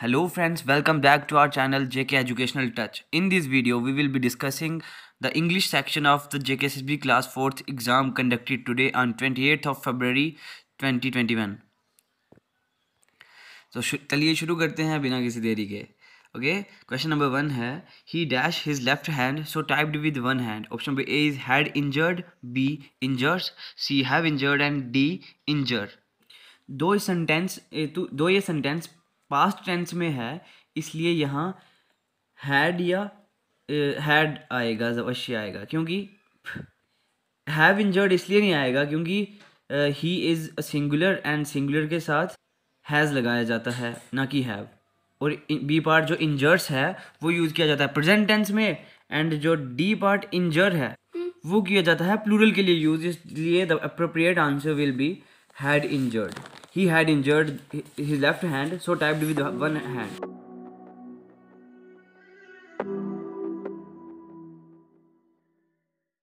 Hello friends, welcome back to our channel JK Educational Touch. In this video, we will be discussing the English section of the JKSB Class 4th exam conducted today on 28th of February 2021. तो चलिए शुरू करते हैं बिना किसी देरी के okay question number one है he dash his left hand so typed with one hand option B A is had injured B injures C have injured and D injure दो सेंटेंस दो ये सेंटेंस पास्ट टेंस में है इसलिए यहाँ had या had आएगा अवश्य आएगा क्योंकि हैव इंजर्ड इसलिए नहीं आएगा क्योंकि he is a singular and singular के साथ हैज़ लगाया जाता है ना कि हैव और बी पार्ट जो इंजर्स है वो यूज़ किया जाता है प्रेजेंट टेंस में एंड जो डी पार्ट इंजर है वो किया जाता है प्लूरल के लिए यूज इसलिए the appropriate answer will be had injured He had injured his left hand so tapped with one hand.